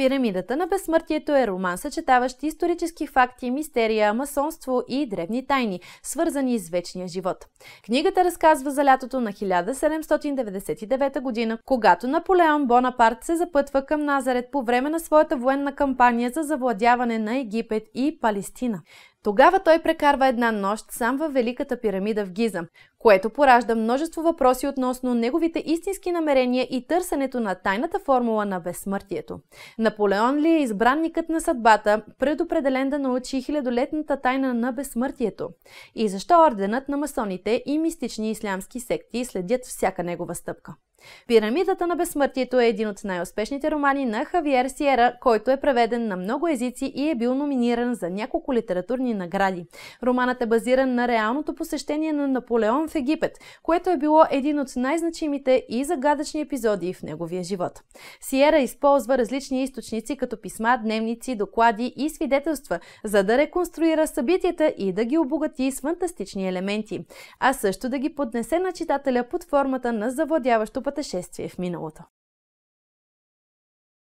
Пирамидата на безсмъртието е роман, съчетаващ исторически факти, мистерия, масонство и древни тайни, свързани с вечния живот. Книгата разказва за лятото на 1799 година, когато Наполеон Бонапарт се запътва към Назарет по време на своята военна кампания за завладяване на Египет и Палестина. Тогава той прекарва една нощ сам във Великата пирамида в Гиза, което поражда множество въпроси относно неговите истински намерения и търсенето на тайната формула на безсмъртието. Наполеон ли е избранникът на съдбата, предопределен да научи хилядолетната тайна на безсмъртието? И защо орденът на масоните и мистични ислямски секти следят всяка негова стъпка? Пирамидата на безсмъртието е един от най-успешните романи на Хавиер Сиера, който е преведен на много езици и е бил номиниран за няколко литературни награди. Романът е базиран на реалното посещение на Наполеон в Египет, което е било един от най-значимите и загадъчни епизоди в неговия живот. Сиера използва различни източници като писма, дневници, доклади и свидетелства, за да реконструира събитията и да ги обогати с фантастични елементи, а също да ги поднесе на читателя под формата на завладяващо пътешествие в миналото.